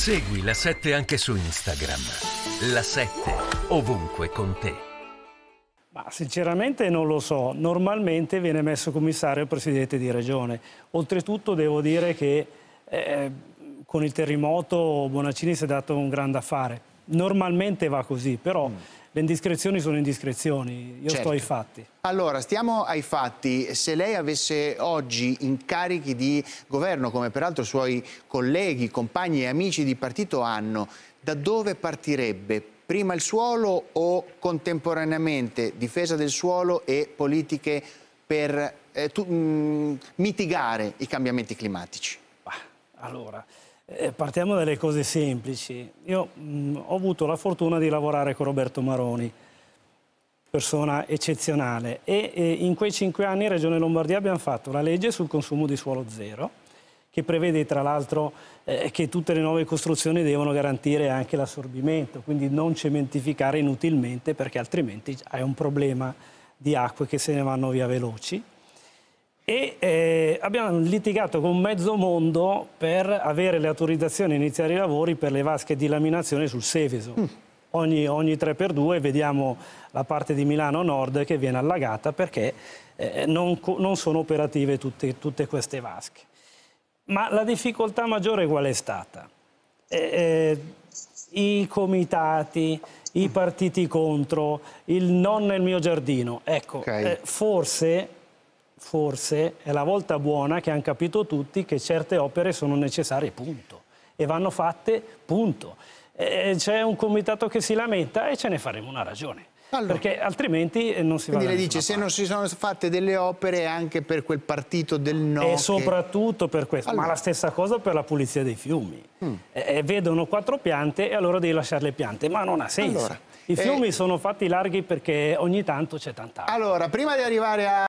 Segui la 7 anche su Instagram. La 7 ovunque con te. Ma sinceramente non lo so, normalmente viene messo commissario il presidente di regione. Oltretutto devo dire che eh, con il terremoto Bonaccini si è dato un grande affare. Normalmente va così, però mm le indiscrezioni sono indiscrezioni, io certo. sto ai fatti. Allora, stiamo ai fatti. Se lei avesse oggi incarichi di governo, come peraltro i suoi colleghi, compagni e amici di partito hanno, da dove partirebbe? Prima il suolo o contemporaneamente difesa del suolo e politiche per eh, tu, mh, mm, mitigare i cambiamenti climatici? Bah, allora... Eh, partiamo dalle cose semplici. Io mh, mm, ho avuto la fortuna di lavorare con Roberto Maroni, persona eccezionale, e, e in quei cinque anni in Regione Lombardia abbiamo fatto la legge sul consumo di suolo zero, che prevede tra l'altro eh, che tutte le nuove costruzioni devono garantire anche l'assorbimento, quindi non cementificare inutilmente perché altrimenti hai un problema di acque che se ne vanno via veloci e eh, abbiamo litigato con mezzo mondo per avere le autorizzazioni iniziare i lavori per le vasche di laminazione sul Seveso. Mm. Ogni, ogni 3x2 vediamo la parte di Milano Nord che viene allagata perché eh, non, non, sono operative tutte, tutte, queste vasche. Ma la difficoltà maggiore qual è stata? Eh, eh I comitati, i partiti contro, il non nel mio giardino. Ecco, okay. Eh, forse forse è la volta buona che hanno capito tutti che certe opere sono necessarie, punto. E vanno fatte, punto. c'è un comitato che si lamenta e ce ne faremo una ragione. Allora, perché altrimenti eh, non si va Quindi le dice se non si sono fatte delle opere anche per quel partito del no e che... soprattutto per questo allora. ma la stessa cosa per la pulizia dei fiumi mm. eh, vedono quattro piante e allora devi lasciare le piante ma non ha senso allora, i eh, fiumi eh... sono fatti larghi perché ogni tanto c'è tanta allora prima di arrivare a